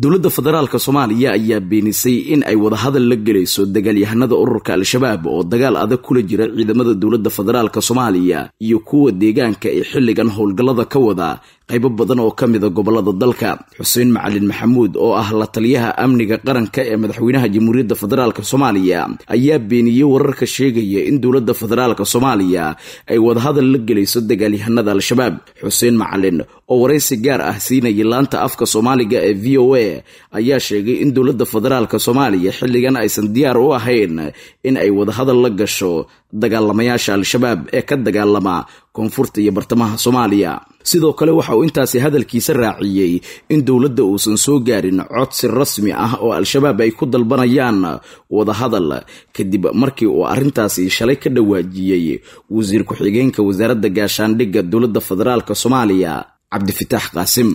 dowladda federaalka soomaaliya ayaa beenisay in ay wadahadal la gelayso dagaalyahanada ururka al-shabaab oo dagaal adag kula jira ciidamada dowladda federaalk soomaaliya iyo kuwa deegaanka ee xilligan howlgallada ka wada qaybo badan oo ka mida gobollada dalka xuseen macalin maxamuud oo ah la taliyaha amniga qaranka ee madaxweynaha jamhuuriyadda federaalka soomaaliya ayaa beeniyey wararka sheegaya in dowladda federaalka soomaaliya ay wadahadal la gelayso dagaalyahanada al-shabaab xuseen macalin oo waraysi gaar ah siinayay laanta afka soomaaliga ee v o a ayaa sheegay in dowladda federaalk soomaaliya xilligan aysan diyaar u ahayn in ay wadahadal la gasho dagaalamayaasha al-shabaab ee ka dagaalama koonfurta iyo bartamaha soomaaliya sidoo kale waxa uu intaasi hadalkiisa raaciyey in dowladda uusan soo gaarin codsi rasmi ah oo al-shabaab ay ku dalbanayaan wadahadal kadib markii uu arrintaasi shalay ka dhawaajiyey wasiir ku-xigeenka wasaaradda gaashaandhigga dowladda federaalk soomaaliya cabdifitaax qaasim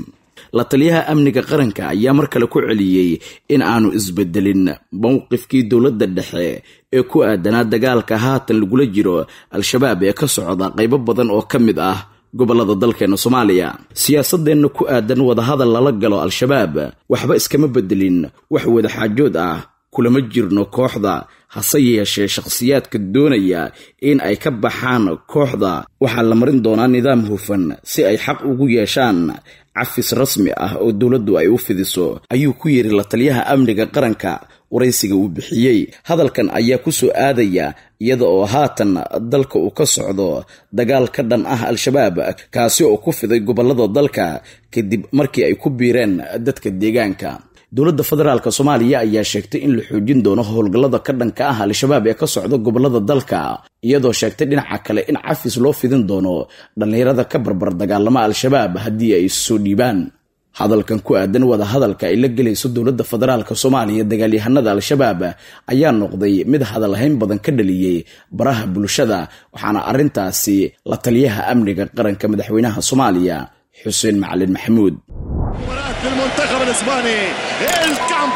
la taliyaha amniga qaranka ayaa mar kale ku celiyey in aanu isbedelin mowqifkii dowladda dhexe ee ku aadanaa dagaalka haatan lagula jiro al-shabaab ee ka socda qaybo badan oo ka mid ah gobollada dalkeenna soomaaliya siyaasadeenna ku aadan wadahadal lala galo al-shabaab waxba iskama bedelin wax wadaxaajood ah kulama jirno kooxda hase yeeshee shakhsiyaadka doonaya in ay ka baxaan kooxda waxaa la marin doonaa nidaam hufan si ay xaq ugu yeeshaan cafis rasmi ah oo dowladdu ay u fidiso ayuu ku yidhi la taliyaha amniga qaranka waraysiga uu bixiyey hadalkan ayaa ku soo aadaya iyada oo haatan dalka uu ka socdo dagaal ka dhan ah al-shabaab kaasi oo ku fiday gobollada dalka kadib markii ay ku biireen dadka deegaanka dowladda federaalka soomaaliya ayaa sheegtay in la xoojin doono howlgallada ka dhanka ah al-shabaab ee ka socda gobollada dalka iyadoo sheegtay dhinaca kale in cafis loo fidin doono dhallinyarada ka barbar dagaalama al-shabaab haddii ay soo dhiibaan hadalkan ku aadan wadahadalka ay la gelayso dowladda federaalka soomaaliya dagaalyahanada al-shabaab ayaa noqday mid hadalhayn badan ka dhaliyey baraha bulshada waxaana arrintaasi la taliyaha amniga qaranka madaxweynaha soomaaliya xuseen macalin maxamuud للمنتخب الاسباني الكامب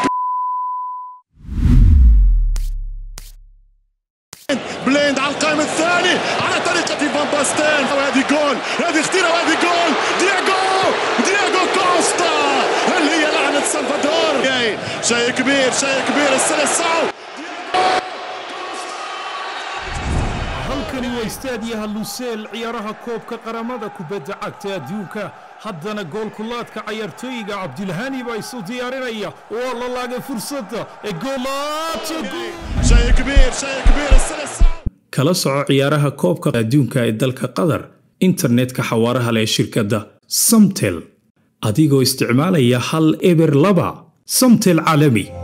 بليند على القائم الثاني على طريقة فان باستان وهذه جول هذه اختيرة وهذه جول دياغو دياغو كوستا اللي هي لعنة سلفادور شيء كبير شيء كبير الثلاث halkani waa istaadiyaha luuseel ciyaaraha koobka qaramada kubadda cagta adduunka haddana goolkulaadka cayaartooyiga cabdilhani baa isu diyaarinaya waa la laagay fursadda egoolaadkala soco ciyaaraha koobka adduunka ee dalka qatar internetka xawaaraha leh shirkadda samtel adigoo isticmaalaya hal eber laba samtel caalami